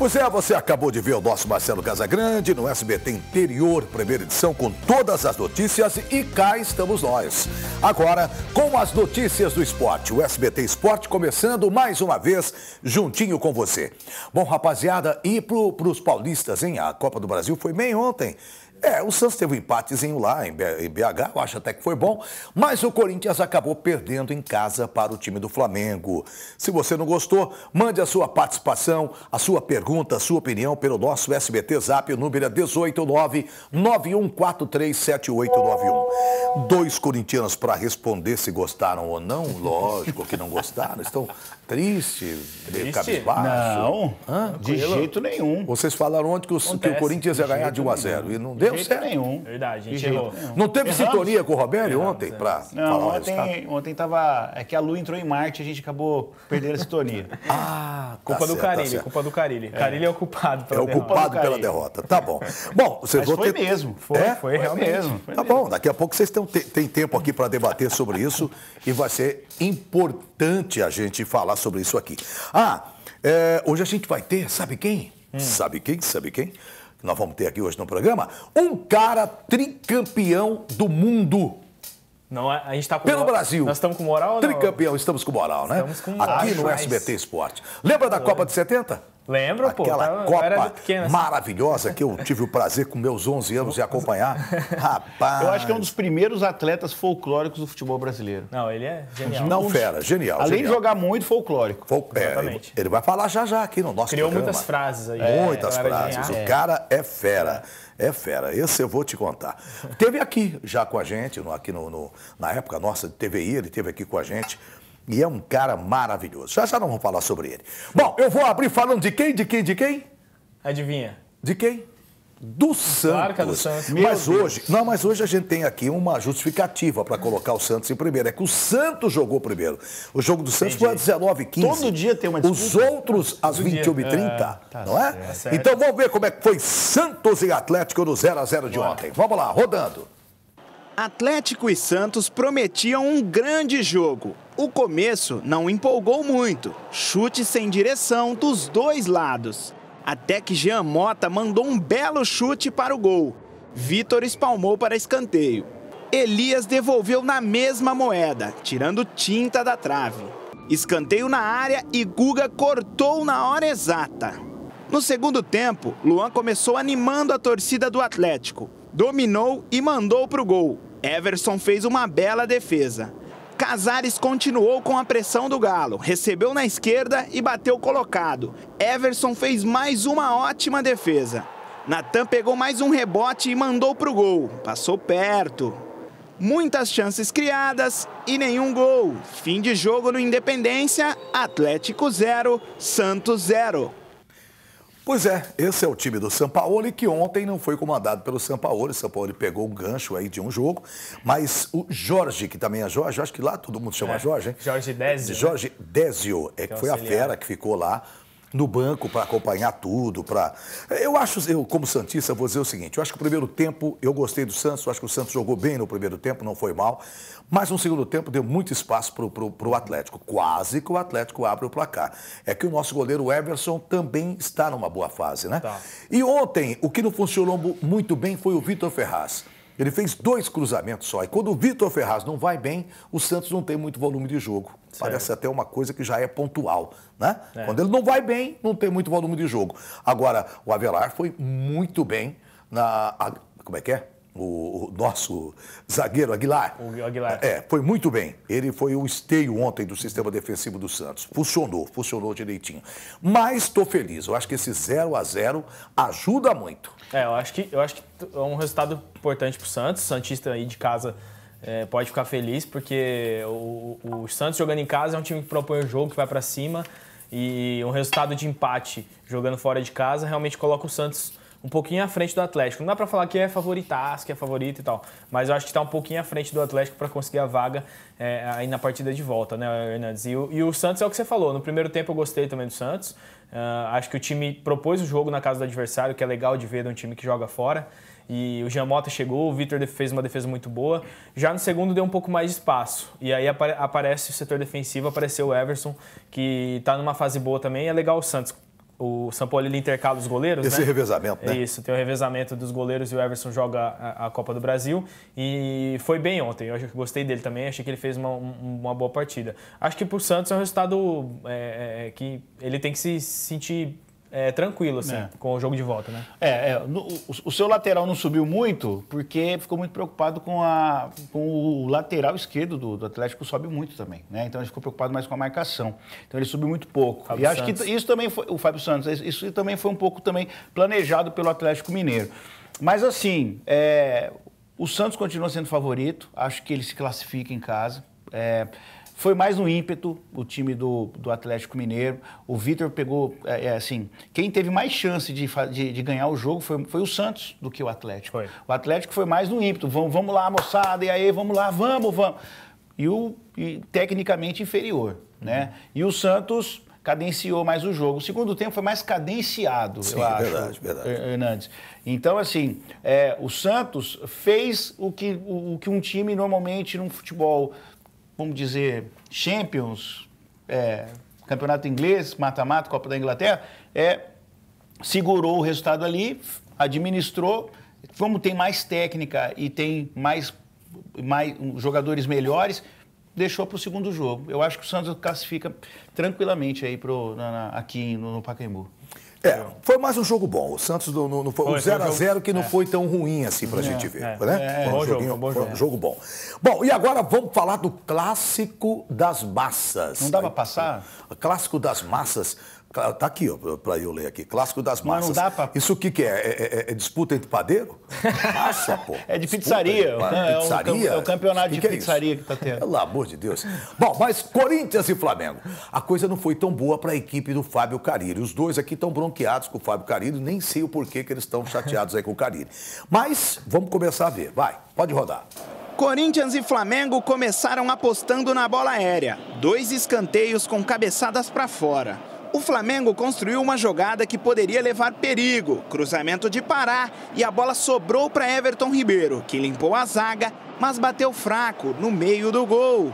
Pois é, você acabou de ver o nosso Marcelo Casagrande no SBT Interior, primeira edição, com todas as notícias e cá estamos nós. Agora, com as notícias do esporte, o SBT Esporte começando mais uma vez juntinho com você. Bom, rapaziada, e para os paulistas, hein? A Copa do Brasil foi bem ontem. É, o Santos teve um empatezinho lá em BH, eu acho até que foi bom, mas o Corinthians acabou perdendo em casa para o time do Flamengo. Se você não gostou, mande a sua participação, a sua pergunta, a sua opinião pelo nosso SBT Zap, o número é 18991437891. Dois corintianos para responder se gostaram ou não, lógico que não gostaram, estão tristes, Triste? cabisbaixo. Não, Hã? de jeito nenhum. Vocês falaram ontem que o, que o Corinthians ia ganhar de 1 a 0 e não deu? deu certo. nenhum. Verdade, a gente errou. Não teve Erramos. sintonia com o Robério ontem é. para falar ontem, Ontem tava, é que a Lua entrou em Marte e a gente acabou perdendo a sintonia. ah, culpa tá do certo, tá Carilli, tá culpa do Carilli. É. Carilli é o culpado pela É o culpado pela derrota. Tá bom. Bom, vocês Mas vão foi ter... mesmo, foi, é? foi, foi realmente. Mesmo, foi tá mesmo. bom, daqui a pouco vocês têm, têm tempo aqui para debater sobre isso e vai ser importante a gente falar sobre isso aqui. Ah, é, hoje a gente vai ter, sabe quem? Hum. Sabe quem? Sabe quem? que nós vamos ter aqui hoje no programa, um cara tricampeão do mundo. Não, é? a gente está com Pelo Brasil. Nós estamos com moral, Tricampeão, estamos com moral, né? Estamos com moral. Aqui no SBT Esporte. Lembra da Copa de 70? Lembro, pô. Aquela Copa pequeno, assim. maravilhosa que eu tive o prazer com meus 11 anos de acompanhar. Rapaz. Eu acho que é um dos primeiros atletas folclóricos do futebol brasileiro. Não, ele é genial. Não, fera, genial. Além genial. de jogar muito, folclórico. Fol... É, Exatamente. É, ele vai falar já já aqui no nosso Criou programa. muitas frases aí. É, é muitas é frases. O cara é fera. É fera, esse eu vou te contar. Teve aqui já com a gente, aqui no, no na época nossa de TVI, ele teve aqui com a gente, e é um cara maravilhoso. Já já não vamos falar sobre ele. Bom, eu vou abrir falando de quem, de quem, de quem? Adivinha. De quem? Do Santos. Claro é do Santos. mas hoje, não, mas hoje a gente tem aqui uma justificativa para colocar o Santos em primeiro. É que o Santos jogou primeiro. O jogo do Santos Entendi. foi às 19h15. Todo dia tem uma disputa. Os outros às 21h30, é, tá não é? Tá certo. Então vamos ver como é que foi Santos e Atlético no 0 a 0 de Bora. ontem. Vamos lá, rodando. Atlético e Santos prometiam um grande jogo. O começo não empolgou muito, chute sem direção dos dois lados. Até que Jean Mota mandou um belo chute para o gol. Vitor espalmou para escanteio. Elias devolveu na mesma moeda, tirando tinta da trave. Escanteio na área e Guga cortou na hora exata. No segundo tempo, Luan começou animando a torcida do Atlético. Dominou e mandou para o gol. Everson fez uma bela defesa. Casares continuou com a pressão do Galo, recebeu na esquerda e bateu colocado. Everson fez mais uma ótima defesa. Natan pegou mais um rebote e mandou pro gol. Passou perto. Muitas chances criadas e nenhum gol. Fim de jogo no Independência, Atlético 0, Santos 0. Pois é, esse é o time do Sampaoli, que ontem não foi comandado pelo Sampaoli. O Sampaoli pegou o gancho aí de um jogo, mas o Jorge, que também é Jorge, acho que lá todo mundo chama é, Jorge, hein? Jorge Désio. Jorge né? Désio, é que, é que foi auxiliar. a fera que ficou lá no banco para acompanhar tudo, para Eu acho, eu como santista vou dizer o seguinte, eu acho que o primeiro tempo eu gostei do Santos, eu acho que o Santos jogou bem no primeiro tempo, não foi mal, mas no segundo tempo deu muito espaço para o Atlético, quase que o Atlético abre o placar. É que o nosso goleiro Everson também está numa boa fase, né? Tá. E ontem, o que não funcionou muito bem foi o Vitor Ferraz. Ele fez dois cruzamentos só. E quando o Vitor Ferraz não vai bem, o Santos não tem muito volume de jogo. Certo. Parece até uma coisa que já é pontual, né? É. Quando ele não vai bem, não tem muito volume de jogo. Agora, o Avelar foi muito bem na. Como é que é? o, o nosso zagueiro Aguilar. O Aguilar. É, foi muito bem. Ele foi o esteio ontem do sistema defensivo do Santos. Funcionou, funcionou direitinho. Mas estou feliz. Eu acho que esse 0 a 0 ajuda muito. É, eu acho que, eu acho que é um resultado importante para o Santos. O Santista aí de casa é, pode ficar feliz, porque o, o Santos jogando em casa é um time que propõe o jogo, que vai para cima. E um resultado de empate jogando fora de casa realmente coloca o Santos um pouquinho à frente do Atlético. Não dá para falar que é favoritaço, que é favorito e tal, mas eu acho que está um pouquinho à frente do Atlético para conseguir a vaga é, aí na partida de volta, né, Hernandes? E, e, o Santos é o que você falou. No primeiro tempo eu gostei também do Santos. Uh, acho que o time propôs o jogo na casa do adversário, que é legal de ver de um time que joga fora. E o Mota chegou, o Vitor fez uma defesa muito boa. Já no segundo deu um pouco mais de espaço. E aí apare aparece o setor defensivo, apareceu o Everson, que está numa fase boa também. É legal o Santos o São Paulo ele intercala os goleiros, Esse né? revezamento, né? Isso, tem o revezamento dos goleiros e o Everson joga a, a, Copa do Brasil. E foi bem ontem, eu acho que gostei dele também, achei que ele fez uma, uma boa partida. Acho que para o Santos é um resultado é, é, é, que ele tem que se sentir é, tranquilo, assim, é. com o jogo de volta, né? É, é no, o, o, seu lateral não subiu muito porque ficou muito preocupado com, a, com o lateral esquerdo do, do Atlético, sobe muito também, né? Então ele ficou preocupado mais com a marcação. Então ele subiu muito pouco. Fábio e acho que isso também foi, o Fábio Santos, isso também foi um pouco também planejado pelo Atlético Mineiro. Mas assim, é, o Santos continua sendo favorito, acho que ele se classifica em casa. É, foi mais um ímpeto o time do, do Atlético Mineiro. O Vitor pegou, é, é assim, quem teve mais chance de, de, de, ganhar o jogo foi, foi o Santos do que o Atlético. Foi. O Atlético foi mais no ímpeto, vamos, vamos lá, moçada, e aí, vamos lá, vamos, vamos. E o e, tecnicamente inferior, né? Uhum. E o Santos cadenciou mais o jogo. O segundo tempo foi mais cadenciado, Sim, eu acho. Verdade, verdade. Hernandes. Então, assim, é, o Santos fez o que, o, o que um time normalmente num futebol vamos dizer, Champions, é, campeonato inglês, mata-mata, Copa da Inglaterra, é, segurou o resultado ali, administrou. Como tem mais técnica e tem mais, mais jogadores melhores, deixou para o segundo jogo. Eu acho que o Santos classifica tranquilamente aí pro, na, na, aqui no, no Pacaembu. É, foi mais um jogo bom. O Santos no, no, no foi, o 0x0 que não é. foi tão ruim assim pra é, gente ver. É, né? É, foi um bom jogo, bom jogo. um jogo bom. Bom, e agora vamos falar do clássico das massas. Não dava pra passar? O clássico das massas Está tá aqui, ó, para eu ler aqui. Clássico das massas. Mas não dá pra... Isso o que, que é? É, é? é, disputa entre padeiro? Massa, pô. é de pizzaria. É, pizzaria. Um, é, o campeonato de que é pizzaria que tá tendo. Pelo amor de Deus. Bom, mas Corinthians e Flamengo. A coisa não foi tão boa para a equipe do Fábio Carille. Os dois aqui estão bronqueados com o Fábio Carille. Nem sei o porquê que eles estão chateados aí com o Carille. Mas vamos começar a ver. Vai, pode rodar. Corinthians e Flamengo começaram apostando na bola aérea. Dois escanteios com cabeçadas para fora. O Flamengo construiu uma jogada que poderia levar perigo, cruzamento de Pará e a bola sobrou para Everton Ribeiro, que limpou a zaga, mas bateu fraco no meio do gol.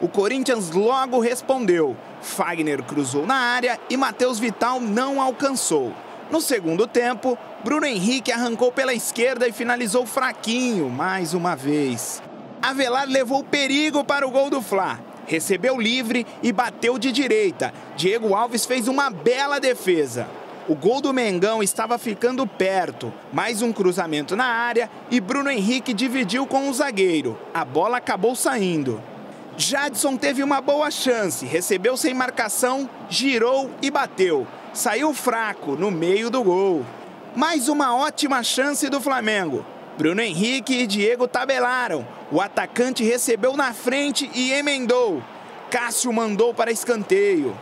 O Corinthians logo respondeu. Fagner cruzou na área e Matheus Vital não alcançou. No segundo tempo, Bruno Henrique arrancou pela esquerda e finalizou fraquinho mais uma vez. Avelar levou perigo para o gol do Fla, recebeu livre e bateu de direita. Diego Alves fez uma bela defesa. O gol do Mengão estava ficando perto. Mais um cruzamento na área e Bruno Henrique dividiu com o zagueiro. A bola acabou saindo. Jadson teve uma boa chance, recebeu sem marcação, girou e bateu. Saiu fraco no meio do gol. Mais uma ótima chance do Flamengo. Bruno Henrique e Diego tabelaram. O atacante recebeu na frente e emendou. Cássio mandou para escanteio.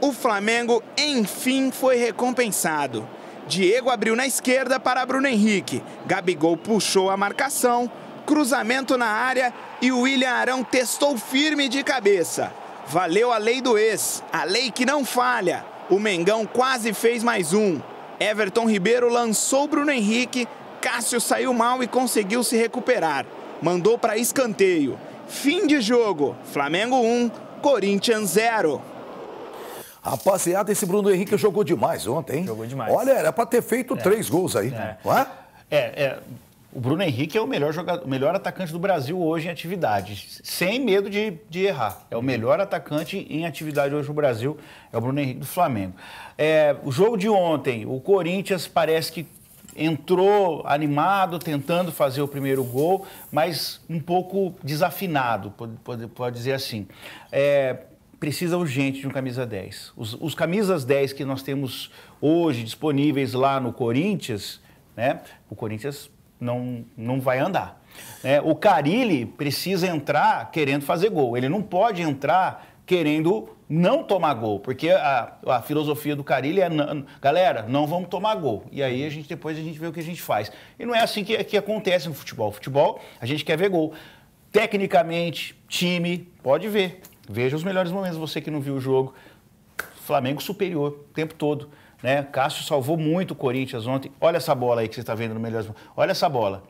O Flamengo, enfim, foi recompensado. Diego abriu na esquerda para Bruno Henrique. Gabigol puxou a marcação, cruzamento na área e o William Arão testou firme de cabeça. Valeu a lei do ex, a lei que não falha. O Mengão quase fez mais um. Everton Ribeiro lançou Bruno Henrique Cássio saiu mal e conseguiu se recuperar. Mandou para escanteio. Fim de jogo. Flamengo 1, Corinthians 0. Rapaziada, esse Bruno Henrique jogou demais ontem, hein? Jogou demais. Olha, era para ter feito é. três gols aí, é. é? É, é. O Bruno Henrique é o melhor, jogador, melhor atacante do Brasil hoje em atividade, sem medo de, de errar. É o melhor atacante em atividade hoje no Brasil, é o Bruno Henrique do Flamengo. É, o jogo de ontem, o Corinthians parece que entrou animado, tentando fazer o primeiro gol, mas um pouco desafinado, pode, pode dizer assim. É, precisa urgente de um camisa 10. Os, os, camisas 10 que nós temos hoje disponíveis lá no Corinthians, né? O Corinthians não, não vai andar. Né. O Carilli precisa entrar querendo fazer gol. Ele não pode entrar querendo não tomar gol, porque a, a filosofia do Carilli é, galera, não vamos tomar gol. E aí a gente depois a gente vê o que a gente faz. E não é assim que, que acontece no futebol. Futebol, a gente quer ver gol. Tecnicamente, time, pode ver. Veja os melhores momentos, você que não viu o jogo. Flamengo superior o tempo todo. Né? Cássio salvou muito o Corinthians ontem. Olha essa bola aí que você está vendo no melhor. Olha essa bola.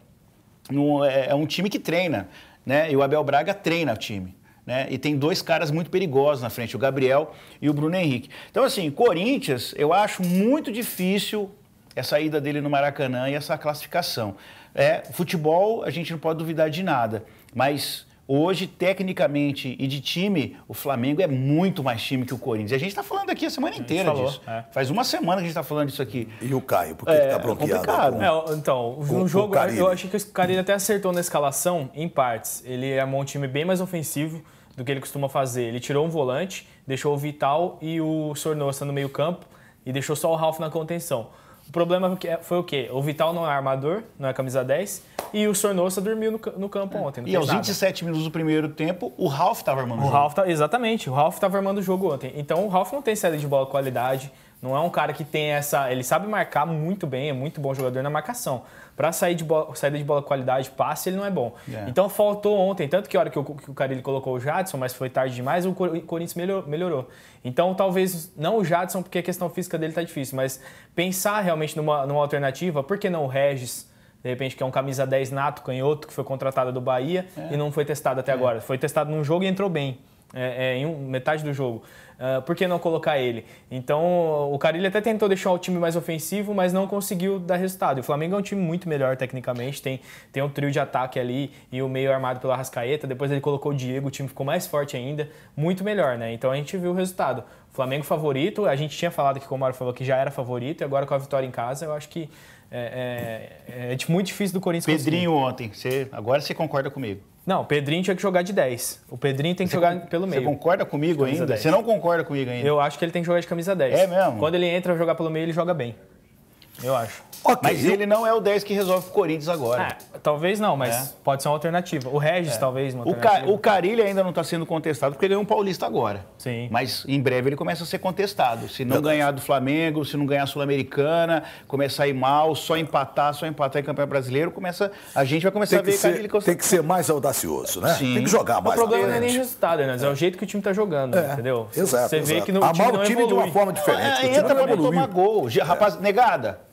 É, é, um time que treina. Né? E o Abel Braga treina o time né? E tem dois caras muito perigosos na frente, o Gabriel e o Bruno Henrique. Então, assim, Corinthians, eu acho muito difícil essa ida dele no Maracanã e essa classificação. É, futebol, a gente não pode duvidar de nada, mas Hoje, tecnicamente e de time, o Flamengo é muito mais time que o Corinthians. E a gente está falando aqui a semana inteira a falou, disso. É. Faz uma semana que a gente está falando disso aqui. E o Caio, porque tá é, está bloqueado. Com, é, então, com, no jogo, eu achei que o Carilho até acertou na escalação em partes. Ele armou é um time bem mais ofensivo do que ele costuma fazer. Ele tirou um volante, deixou o Vital e o Sornosa no meio campo e deixou só o Ralf na contenção. O problema é, foi o quê? O Vital não é armador, não é camisa 10, e o Sornosa dormiu no, no campo é. ontem. e aos nada. 27 minutos do primeiro tempo, o Ralf estava armando o, jogo. Ralf tá, exatamente, o Ralf estava armando o jogo ontem. Então o Ralf não tem saída de bola qualidade, não é um cara que tem essa. Ele sabe marcar muito bem, é muito bom jogador na marcação. Para sair de bola, saída de bola qualidade, passe, ele não é bom. Yeah. É. Então faltou ontem, tanto que a hora que o, que o colocou o Jadson, mas foi tarde demais, o Corinthians melhor, melhorou. Então talvez não o Jadson, porque a questão física dele tá difícil, mas pensar realmente numa, numa alternativa, por que não o Regis? de repente que é um camisa 10 nato, canhoto, que foi contratado do Bahia é. e não foi testado até é. agora. Foi testado num jogo e entrou bem é, é, em metade do jogo. Uh, por que não colocar ele? Então, o Carilli até tentou deixar o time mais ofensivo, mas não conseguiu dar resultado. E o Flamengo é um time muito melhor tecnicamente, tem, tem um trio de ataque ali e o meio armado pela Rascaeta. Depois ele colocou o Diego, o time ficou mais forte ainda, muito melhor, né? Então a gente viu o resultado. Flamengo favorito, a gente tinha falado que, como o Mário falou, que já era favorito, e agora com a vitória em casa, eu acho que é, é, é muito difícil do Corinthians Pedrinho conseguir. ontem, você, agora você concorda comigo. Não, o Pedrinho tinha que jogar de 10. O Pedrinho tem que você jogar com... pelo meio. Você concorda comigo ainda? 10. Você não concorda comigo ainda? Eu acho que ele tem que jogar de camisa 10. É mesmo? Quando ele entra jogar pelo meio, ele joga bem. Eu acho. Okay. Mas ele não é o 10 que resolve o Corinthians agora. É, talvez não, mas é. pode ser uma alternativa. O Regis, é. talvez, uma o, Ca o Carilho ainda não está sendo contestado porque ele é um paulista agora. Sim. Mas em breve ele começa a ser contestado. Se não eu ganhar do Flamengo, se não ganhar a Sul-Americana, começar a ir mal, só empatar, só empatar em campeonato brasileiro, começa, a gente vai começar a ver... Ser, Carilho... Tem que ser mais audacioso, né? Sim. Tem que jogar mais. O problema não é nem resultado, né? é o é. jeito que o time está jogando, é. entendeu? Exato, Você exato. vê que no, o time, o time de uma forma diferente. É, entra para tomar gol. Rapaz, é. negada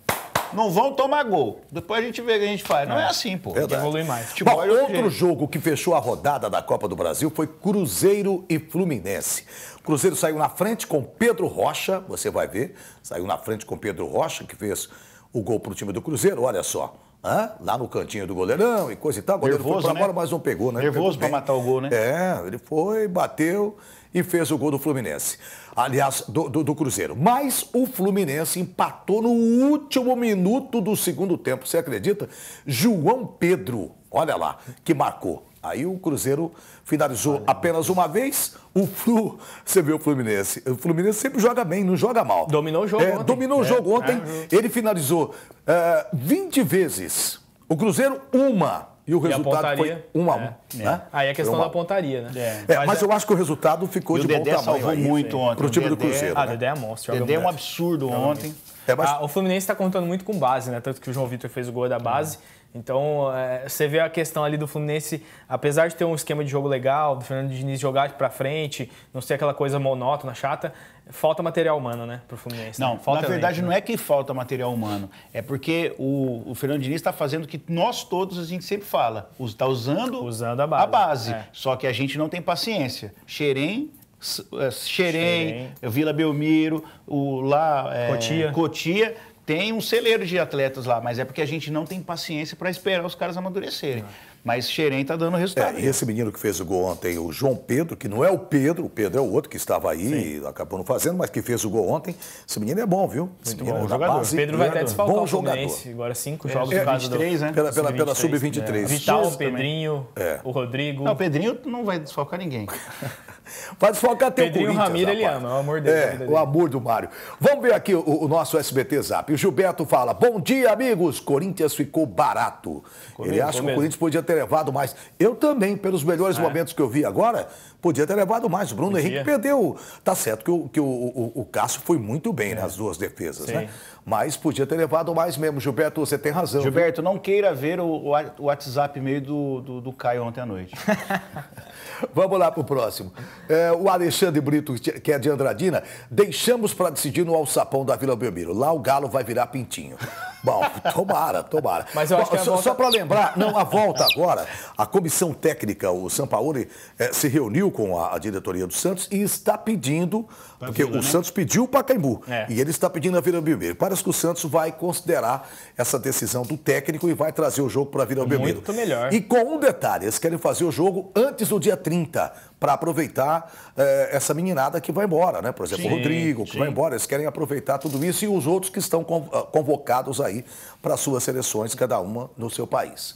não vão tomar gol. Depois a gente vê o que a gente faz. Não é, é assim, pô. Evolui mais. Futebol tipo, Bom, outro jeito. jogo que fechou a rodada da Copa do Brasil foi Cruzeiro e Fluminense. Cruzeiro saiu na frente com Pedro Rocha, você vai ver. Saiu na frente com Pedro Rocha, que fez o gol para o time do Cruzeiro, olha só. Hã? Lá no cantinho do goleirão e coisa e tal. O goleiro Nervoso, foi pra né? bola, mas não pegou, né? Nervoso para matar o gol, né? É, ele foi, bateu e fez o gol do Fluminense aliás, do, do, do, Cruzeiro. Mas o Fluminense empatou no último minuto do segundo tempo, você acredita? João Pedro, olha lá, que marcou. Aí o Cruzeiro finalizou apenas uma vez. O Flu, você vê o Fluminense. O Fluminense sempre joga bem, não joga mal. Dominou o jogo é, ontem. Dominou é. o jogo ontem. É. Ele finalizou uh, eh, 20 vezes. O Cruzeiro, uma. E o resultado é, é. né? e foi um a um. É, né? É. Aí a questão um da pontaria, né? É, é mas, mas eu acho que o resultado ficou e de o bom Dedé tamanho. salvou muito ontem. Para o time do Cruzeiro. Ah, né? Dedé é monstro. Dedé é um absurdo ontem. É, mas... ah, o Fluminense está contando muito com base, né? Tanto que o João Vitor fez o gol da base. Então, é, você vê a questão ali do Fluminense, apesar de ter um esquema de jogo legal, do Fernando Diniz jogar para frente, não ser aquela coisa monótona, chata, falta material humano, né, para o Fluminense. Né? Não, né? falta na verdade elenco, não é né? que falta material humano, é porque o, o Fernando Diniz está fazendo o que nós todos a gente sempre fala, está usando, usando a base, a base é. só que a gente não tem paciência. Xerém é, Xerém, Xerém, Vila Belmiro, o lá é, Cotia. Cotia. Tem um celeiro de atletas lá, mas é porque a gente não tem paciência para esperar os caras amadurecerem. Mas Xerém está dando resultado. É, e esse menino que fez o gol ontem, o João Pedro, que não é o Pedro, o Pedro é o outro que estava aí e acabou não fazendo, mas que fez o gol ontem. Esse menino é bom, viu? Esse Muito bom, é jogador. Base, Pedro vai até desfalcar o jogador. agora cinco é, jogos é, do 23, do... né? Pela, pela, pela Sub-23. Né? é. Vital, o Pedrinho, o Rodrigo. Não, o Pedrinho não vai desfalcar ninguém. Vai desfocar teu Pedrinho Corinthians. Ramiro, ele ama, o amor dele. É, dele. o amor do Mário. Vamos ver aqui o, o, nosso SBT Zap. O Gilberto fala, bom dia, amigos. Corinthians ficou barato. Comigo, ele acha que o Corinthians podia ter levado mais. Eu também, pelos melhores ah, é. momentos que eu vi agora, Podia ter levado mais. Bruno Podia. Henrique perdeu. Tá certo que o, que o, o, o Cássio foi muito bem é. nas duas defesas, Sim. né? Mas podia ter levado mais mesmo. Gilberto, você tem razão. Gilberto, viu? não queira ver o, o WhatsApp meio do, do, do Caio ontem à noite. Vamos lá para o próximo. É, o Alexandre Brito, que é de Andradina, deixamos para decidir no alçapão da Vila Belmiro. Lá o Galo vai virar pintinho. Bom, tomara, tomara. Mas eu acho que só, volta... só para lembrar, não, a volta agora, a comissão técnica, o Sampaoli, eh, se reuniu com a, a, diretoria do Santos e está pedindo, pra porque o né? Santos pediu o Pacaembu, é. e ele está pedindo a Vila Belmiro. Parece que o Santos vai considerar essa decisão do técnico e vai trazer o jogo para a Vila Belmiro. Muito melhor. E com um detalhe, eles querem fazer o jogo antes do dia 30, para aproveitar é, essa meninada que vai embora, né? Por exemplo, sim, o Rodrigo, que sim. vai embora, eles querem aproveitar tudo isso e os outros que estão ah, convocados aí para suas seleções, cada uma no seu país.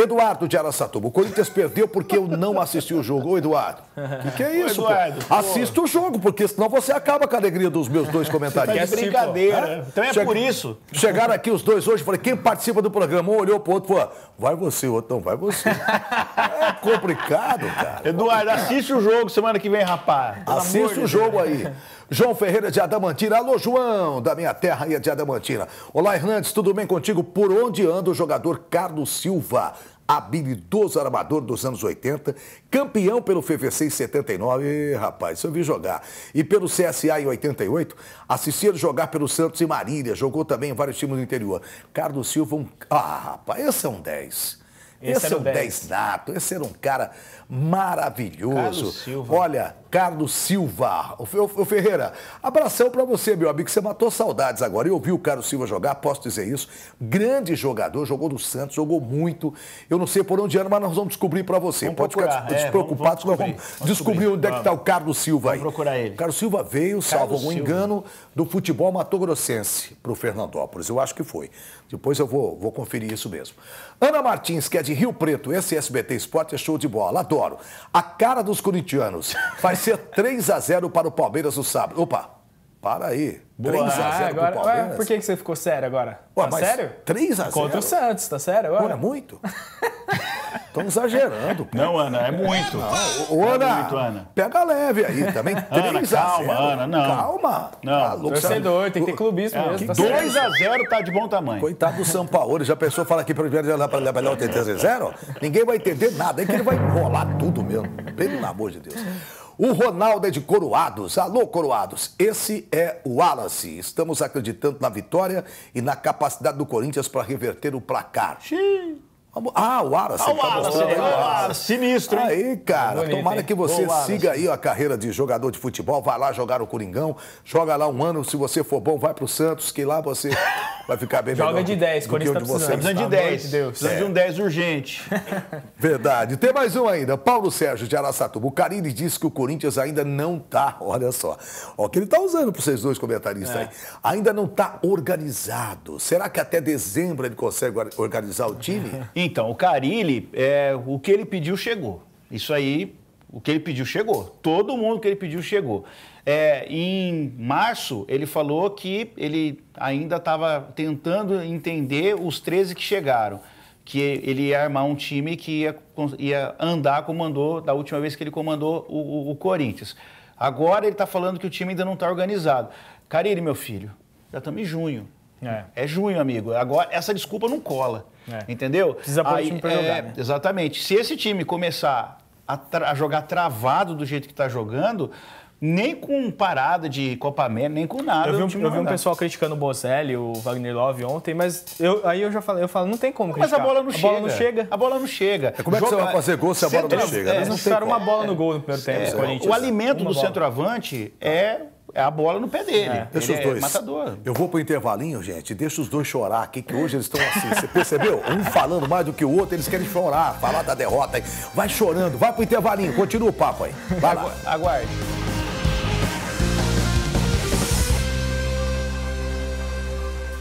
Eduardo de Araçatuba, o Corinthians perdeu porque eu não assisti o jogo. Ô, Eduardo, o que, que, é isso? Eduardo, Assista o jogo, porque senão você acaba com a alegria dos meus dois comentaristas. Tá é brincadeira. Né? Então é che... por isso. Chegaram aqui os dois hoje, falei, quem participa do programa? Um olhou pro outro e falou, vai você, o outro não, vai você. É complicado, cara. Eduardo, assiste o jogo semana que vem, rapaz. Assista assiste o jogo aí. João Ferreira de Adamantina. Alô, João, da minha terra aí de Adamantina. Olá, Hernandes, tudo bem contigo? Por onde anda o jogador Carlos Silva? habilidoso armador dos anos 80, campeão pelo FVC em 79, e, rapaz, eu vi jogar, e pelo CSA em 88, assisti ele jogar pelo Santos e Marília, jogou também em vários times do interior. Carlos Silva, um... ah, rapaz, esse é um 10. Esse, esse é um 10 nato, esse era um cara maravilhoso. Carlos Silva. Olha, Carlos Silva. O, o, o Ferreira, abração para você, meu amigo, que você matou saudades agora. Eu ouvi o Carlos Silva jogar, posso dizer isso. Grande jogador, jogou no Santos, jogou muito. Eu não sei por onde era, mas nós vamos descobrir para você. Vamos Pode procurar. ficar é, despreocupado, é, vamos, vamos, descobrir. vamos descobrir, onde é que está o Carlos Silva aí. Vamos procurar ele. Carlos Silva veio, salvo algum engano, do futebol matogrossense para o Fernandópolis. Eu acho que foi. Depois eu vou, vou conferir isso mesmo. Ana Martins, que é de Rio Preto, SSBT SBT Esporte é show de bola. Adoro adoro. A cara dos corintianos vai ser 3 a 0 para o Palmeiras no sábado. Opa, para aí. 3x0 para o pro ah, Palmeiras. Ué, por que, você ficou sério agora? Ué, tá sério? 3x0? Contra o Santos, tá sério agora? Ué, muito. Estamos exagerando. Pô. Não, Ana, é muito. Não, é Ana, é muito, Ana. pega leve aí também. Ana, calma, Ana, não. Calma. Não, tá louco, torcedor, sabe? tem que ter clubismo é, mesmo. 2 tá a 0 tá de bom tamanho. Coitado do São Paulo, já pensou falar aqui para o Diário da Palhão 0 Ninguém vai entender nada, é que ele vai enrolar tudo mesmo. Pelo amor de Deus. O Ronaldo é de Coroados. Alô, Coroados. Esse é o Wallace. Estamos acreditando na vitória e na capacidade do Corinthians para reverter o placar. Xiii. Tá ah, o Aras, Ah, o Aras, tá o tá é Sinistro, hein? Aí, cara, Bonito, tomara que você Boa, siga aí a carreira de jogador de futebol, vai lá jogar o Coringão, joga lá um ano, se você for bom, vai pro Santos, que lá você vai ficar bem Joga de 10, Corinthians tá precisando. Precisando de 10, Precisa de um 10 é. urgente. Verdade. Tem mais um ainda, Paulo Sérgio de Aracatuba. O Carini disse que o Corinthians ainda não tá, olha só, ó que ele tá usando pra vocês dois comentaristas é. aí, ainda não tá organizado. Será que até dezembro ele consegue organizar o time? Então, o Carilli, é, o que ele pediu chegou. Isso aí, o que ele pediu chegou. Todo mundo que ele pediu chegou. É, em março, ele falou que ele ainda estava tentando entender os 13 que chegaram. Que ele ia armar um time que ia, ia andar como andou da última vez que ele comandou o, o, o Corinthians. Agora ele está falando que o time ainda não está organizado. Carilli, meu filho, já estamos em junho. É. é junho, amigo. Agora, essa desculpa não cola. É. Entendeu? Precisa pôr Aí, o time pra é, jogar. Né? Exatamente. Se esse time começar a, a jogar travado do jeito que está jogando, nem com parada de Copa América, nem com nada. Eu vi, um, eu vi um pessoal criticando o Bozelli, o Wagner Love ontem, mas eu, aí eu já falei, eu falo, não tem como criticar. Mas a bola não, a chega. bola não chega. A bola não chega. É, como é que Joga... você vai fazer gol se a bola não, não chega? É, né? Eles é, não fizeram uma bola no gol no primeiro é, tempo. É, o alimento do centroavante tá. é é a bola no pé dele. É. Deixa os é dois. É matador. Eu vou pro intervalinho, gente. Deixa os dois chorar aqui, que hoje eles estão assim. Você percebeu? Um falando mais do que o outro, eles querem chorar, falar da derrota. Vai chorando, vai pro intervalinho, continua o papo aí. Vai lá. Aguarde.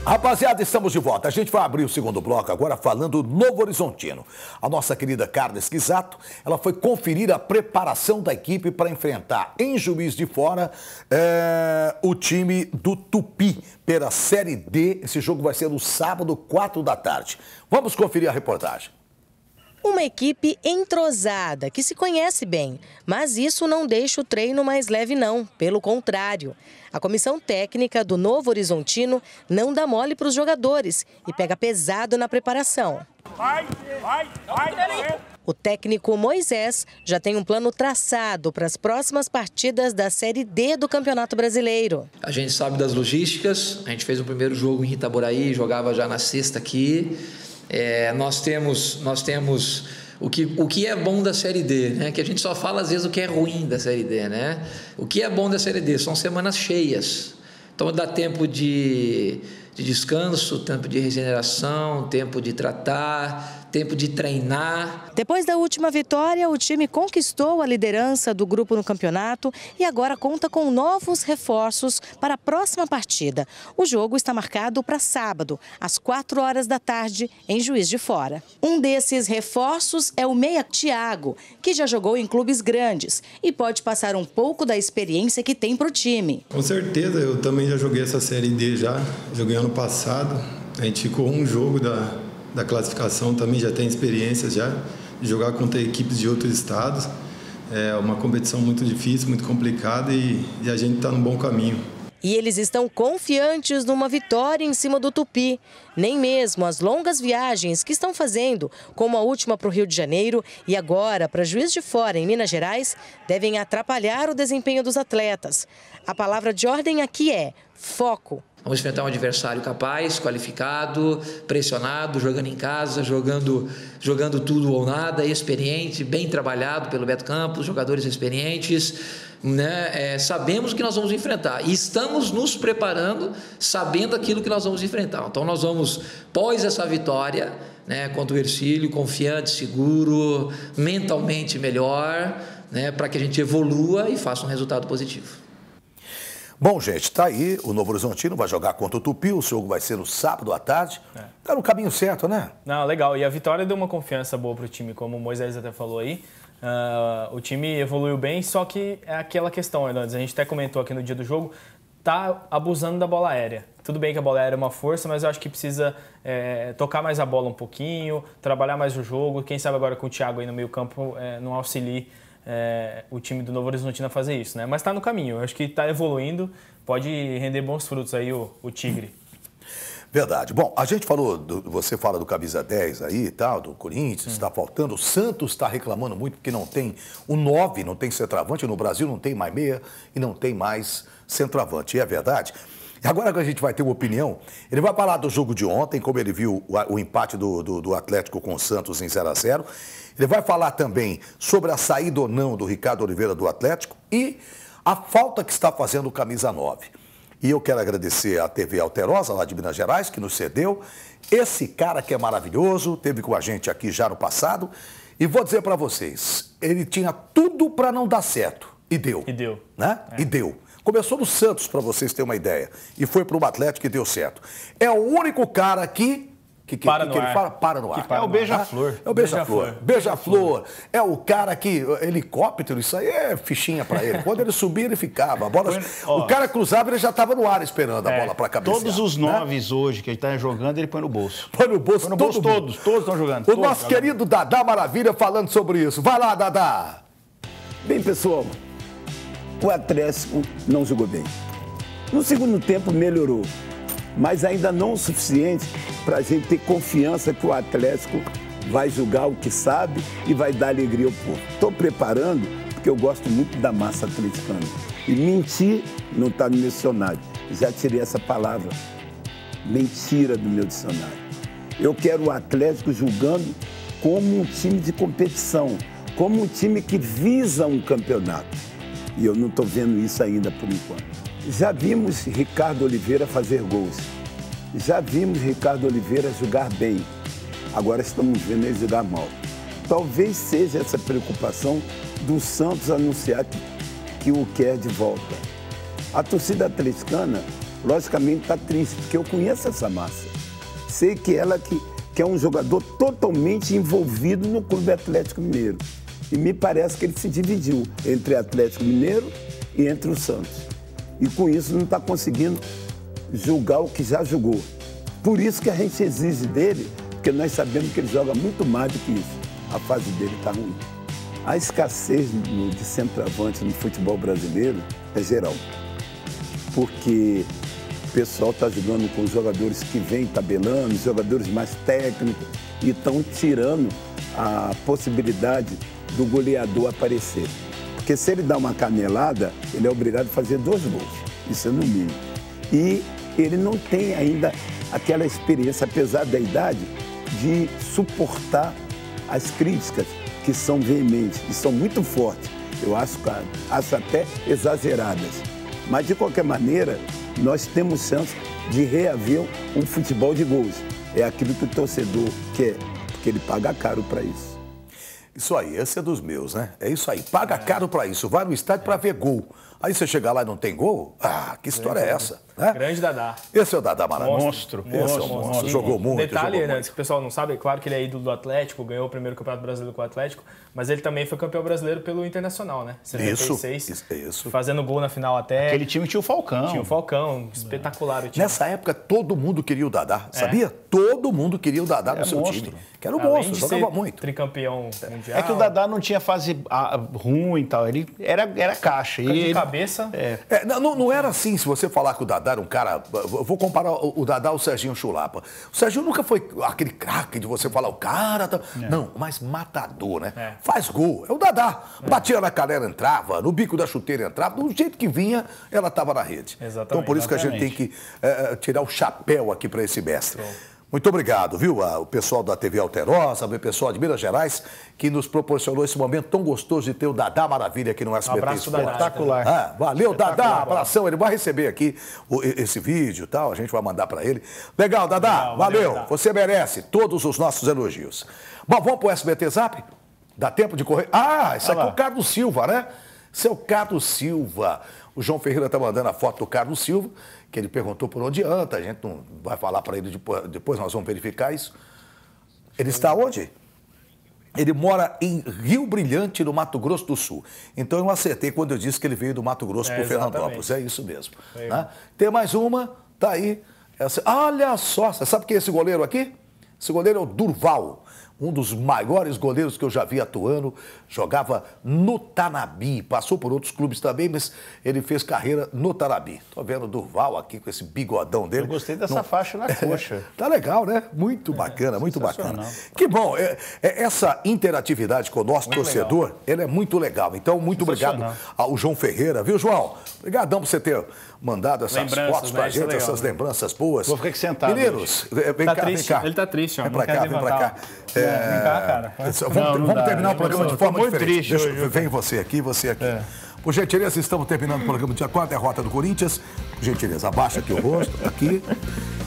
Rapaziada, estamos de volta. A gente vai abrir o segundo bloco agora falando do Novo Horizontino. A nossa querida Carla Esquisato, ela foi conferir a preparação da equipe para enfrentar em Juiz de Fora é, o time do Tupi pela Série D. Esse jogo vai ser no sábado, 4 da tarde. Vamos conferir a reportagem. Uma equipe entrosada, que se conhece bem, mas isso não deixa o treino mais leve não, pelo contrário. A comissão técnica do Novo Horizontino não dá mole para os jogadores e pega pesado na preparação. Vai, vai, vai, o técnico Moisés já tem um plano traçado para as próximas partidas da Série D do Campeonato Brasileiro. A gente sabe das logísticas, a gente fez o primeiro jogo em Itaboraí, jogava já na sexta aqui. É, nós temos, nós temos o que, o que é bom da série D, né? Que a gente só fala às vezes o que é ruim da série D, né? O que é bom da série D são semanas cheias. Então dá tempo de, de descanso, tempo de regeneração, tempo de tratar, tempo de treinar. Depois da última vitória, o time conquistou a liderança do grupo no campeonato e agora conta com novos reforços para a próxima partida. O jogo está marcado para sábado, às 4 horas da tarde, em Juiz de Fora. Um desses reforços é o meia Thiago, que já jogou em clubes grandes e pode passar um pouco da experiência que tem para o time. Com certeza, eu também já joguei essa Série D já, joguei ano passado. A gente ficou um jogo da, da classificação também já tem experiência já de jogar contra equipes de outros estados. É uma competição muito difícil, muito complicada e, e a gente está no bom caminho. E eles estão confiantes numa vitória em cima do Tupi. Nem mesmo as longas viagens que estão fazendo, como a última para o Rio de Janeiro e agora para Juiz de Fora, em Minas Gerais, devem atrapalhar o desempenho dos atletas. A palavra de ordem aqui é foco. Vamos enfrentar um adversário capaz, qualificado, pressionado, jogando em casa, jogando, jogando tudo ou nada, experiente, bem trabalhado pelo Beto Campos, jogadores experientes. Né? É, sabemos o que nós vamos enfrentar e estamos nos preparando sabendo aquilo que nós vamos enfrentar. Então, nós vamos, pós essa vitória, né, contra o Ercílio, confiante, seguro, mentalmente melhor, né, para que a gente evolua e faça um resultado positivo. Bom, gente, tá aí. O Novo Horizontino vai jogar contra o Tupi. O jogo vai ser no sábado à tarde. É. Tá no caminho certo, né? Não, legal. E a vitória deu uma confiança boa pro time, como o Moisés até falou aí. Uh, o time evoluiu bem, só que é aquela questão, Hernandes. A gente até comentou aqui no dia do jogo. Tá abusando da bola aérea. Tudo bem que a bola aérea é uma força, mas eu acho que precisa é, tocar mais a bola um pouquinho, trabalhar mais o jogo. Quem sabe agora com o Thiago aí no meio campo é, não auxilie é, o time do Novo Horizontino a fazer isso, né? Mas está no caminho, eu acho que está evoluindo, pode render bons frutos aí o, o Tigre. Verdade. Bom, a gente falou, do, você fala do camisa 10 aí e tal, do Corinthians, está hum. Tá faltando. O Santos está reclamando muito porque não tem o 9, não tem centroavante. No Brasil não tem mais meia e não tem mais centroavante. E é verdade. Agora que a gente vai ter uma opinião, ele vai falar do jogo de ontem, como ele viu o, o empate do, do, do, Atlético com o Santos em 0 a 0 ele vai falar também sobre a saída ou não do Ricardo Oliveira do Atlético e a falta que está fazendo o Camisa 9. E eu quero agradecer à TV Alterosa, lá de Minas Gerais, que nos cedeu. Esse cara que é maravilhoso, teve com a gente aqui já no passado. E vou dizer para vocês, ele tinha tudo para não dar certo. E deu. E deu. Né? É. E deu. Começou no Santos, para vocês terem uma ideia. E foi para o Atlético que deu certo. É o único cara que que, que, para que, que ele fala? Para no ar. Para é, o beija-flor. É o beija-flor. Beija-flor. É o cara que. Helicóptero, isso aí é fichinha para ele. Quando ele subia, ele ficava. A bola, o cara cruzava, ele já estava no ar esperando a é, bola para cabeça. Todos os né? noves né? hoje que ele está jogando, ele põe no bolso. Põe no bolso, põe no bolso todos. Todos estão jogando. O todos, nosso galera. querido Dadá Maravilha falando sobre isso. Vai lá, Dadá. Bem, pessoal, o Atlético não jogou bem. No segundo tempo, melhorou mas ainda não o suficiente para a gente ter confiança que o Atlético vai julgar o que sabe e vai dar alegria ao povo. Estou preparando porque eu gosto muito da massa atleticana. E mentir não está no meu dicionário. Já tirei essa palavra, mentira, do meu dicionário. Eu quero o Atlético julgando como um time de competição, como um time que visa um campeonato. E eu não estou vendo isso ainda por enquanto. Já vimos Ricardo Oliveira fazer gols. Já vimos Ricardo Oliveira jogar bem. Agora estamos vendo ele jogar mal. Talvez seja essa preocupação do Santos anunciar que, que o quer de volta. A torcida atleticana, logicamente, está triste, porque eu conheço essa massa. Sei que ela que, que é um jogador totalmente envolvido no Clube Atlético Mineiro. E me parece que ele se dividiu entre Atlético Mineiro e entre o Santos e com isso não está conseguindo julgar o que já julgou. Por isso que a gente exige dele, porque nós sabemos que ele joga muito mais do que isso. A fase dele está ruim. A escassez de centroavante no futebol brasileiro é geral. Porque o pessoal está jogando com jogadores que vêm tabelando, jogadores mais técnicos, e estão tirando a possibilidade do goleador aparecer. Porque se ele dá uma canelada, ele é obrigado a fazer dois gols. Isso é no mínimo. E ele não tem ainda aquela experiência, apesar da idade, de suportar as críticas que são veementes e são muito fortes. Eu acho, acho até exageradas. Mas, de qualquer maneira, nós temos chance de reaver um futebol de gols. É aquilo que o torcedor quer, porque ele paga caro para isso. Isso aí, esse é dos meus, né? É isso aí. Paga é. caro para isso. Vai no estádio é. para ver gol. Aí você chega lá e não tem gol? Ah, que história é, é essa? Né? Grande Dadá. Esse é o Dadá Maradona. Monstro. Esse monstro, é o monstro. monstro. Jogou muito. Detalhe, jogou né? Muito. o pessoal não sabe, é claro que ele é ídolo do Atlético, ganhou o primeiro Campeonato Brasileiro com o Atlético, mas ele também foi campeão brasileiro pelo Internacional, né? 76, isso, isso. Fazendo gol na final até. Aquele time tinha o Falcão. Tinha o Falcão, espetacular o time. Nessa época, todo mundo queria o Dadá, é. sabia? Todo mundo queria o Dadá no é seu monstro. time. Que era o Além monstro, jogava muito. Tricampeão é. mundial. É que o Dadá não tinha fase ah, ruim e tal, ele era, era caixa. De ele... cabeça. É. é não, não era assim, se você falar que o Dadá Dadá era um cara. Vou comparar o Dadá ao Serginho Chulapa. O Serginho nunca foi aquele craque de você falar o cara. Tá... É. Não, mas matador, né? É. Faz gol. É o Dadá. É. Batia na canela, entrava, no bico da chuteira entrava. Do jeito que vinha, ela estava na rede. Então, exatamente. Então por isso exatamente. que a gente tem que eh, eh, tirar o chapéu aqui para esse mestre. Muito obrigado, viu? O pessoal da TV Alterosa, o pessoal de Minas Gerais, que nos proporcionou esse momento tão gostoso de ter o Dadá Maravilha aqui no SBT. Um abraço espetacular. Ah, valeu, Dadá. Abração. Ele vai receber aqui esse vídeo e tal. A gente vai mandar para ele. Legal, Dadá. Legal, valeu. valeu Dadá. Você merece todos os nossos elogios. Bom, vamos para o SBT Zap? Dá tempo de correr? Ah, isso aqui é o Carlos Silva, né? Seu Carlos Silva. O João Ferreira está mandando a foto do Carlos Silva, que ele perguntou por onde anda. A gente não vai falar para ele depois, depois, nós vamos verificar isso. Ele está onde? Ele mora em Rio Brilhante, no Mato Grosso do Sul. Então eu acertei quando eu disse que ele veio do Mato Grosso é, para Fernandópolis. É isso mesmo. É né? Tem mais uma, tá aí. Essa... Olha só, você sabe quem é esse goleiro aqui? Esse goleiro é o Durval um dos maiores goleiros que eu já vi atuando, jogava no Tanabi, passou por outros clubes também, mas ele fez carreira no Tanabi. Tô vendo Durval aqui com esse bigodão dele. Eu gostei dessa faixa na é, coxa. tá legal, né? Muito bacana, é, muito bacana. Que bom, é, é, essa interatividade com o nosso muito torcedor, legal. ele é muito legal. Então, muito obrigado ao João Ferreira, viu, João? Obrigadão por você ter mandado essas lembranças, fotos né? pra né? gente, legal, essas né? lembranças boas. Vou ficar aqui sentado. Meninos, vem tá cá, triste. vem cá. Ele tá triste, ó. Vem é pra cá, vem pra cá. É, é, vem cá, cara. É, vamos, não, não vamos terminar o programa de forma muito diferente. Triste Deixa, vem você aqui, você aqui. É. Por gentileza, estamos terminando o programa de dia 4, derrota do Corinthians. Por gentileza, abaixa aqui o rosto, tá aqui.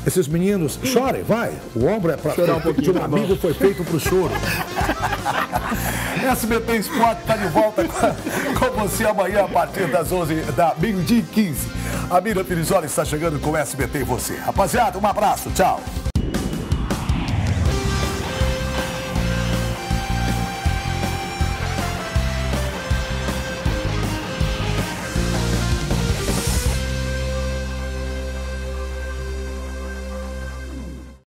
Esses meninos, chorem, vai. O ombro é para chorar um pouquinho. Tá o amigo foi feito para o choro. SBT Esporte está de volta com você amanhã a partir das 11 da meio-dia e 15. A Mira Pirisoli está chegando com o SBT e você. Rapaziada, um abraço, tchau.